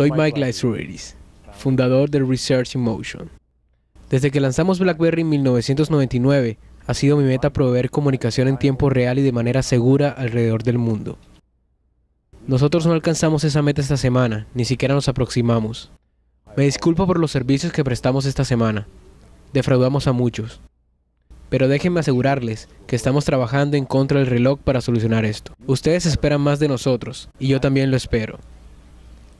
Soy Mike Lysuridis, fundador de Research in Motion. Desde que lanzamos BlackBerry en 1999, ha sido mi meta proveer comunicación en tiempo real y de manera segura alrededor del mundo. Nosotros no alcanzamos esa meta esta semana, ni siquiera nos aproximamos. Me disculpo por los servicios que prestamos esta semana. Defraudamos a muchos. Pero déjenme asegurarles que estamos trabajando en contra del reloj para solucionar esto. Ustedes esperan más de nosotros, y yo también lo espero.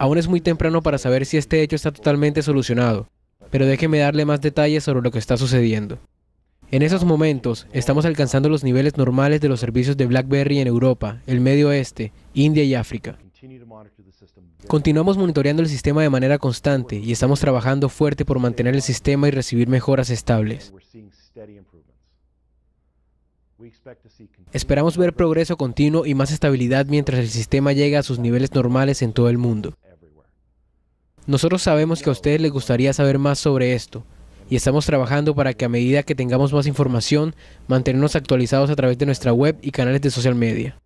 Aún es muy temprano para saber si este hecho está totalmente solucionado, pero déjeme darle más detalles sobre lo que está sucediendo. En esos momentos, estamos alcanzando los niveles normales de los servicios de BlackBerry en Europa, el Medio Oeste, India y África. Continuamos monitoreando el sistema de manera constante y estamos trabajando fuerte por mantener el sistema y recibir mejoras estables. Esperamos ver progreso continuo y más estabilidad mientras el sistema llega a sus niveles normales en todo el mundo. Nosotros sabemos que a ustedes les gustaría saber más sobre esto y estamos trabajando para que a medida que tengamos más información, mantenernos actualizados a través de nuestra web y canales de social media.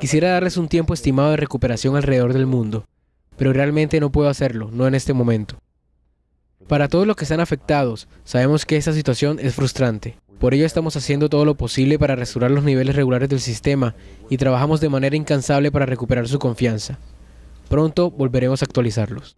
Quisiera darles un tiempo estimado de recuperación alrededor del mundo, pero realmente no puedo hacerlo, no en este momento. Para todos los que están afectados, sabemos que esta situación es frustrante. Por ello estamos haciendo todo lo posible para restaurar los niveles regulares del sistema y trabajamos de manera incansable para recuperar su confianza. Pronto volveremos a actualizarlos.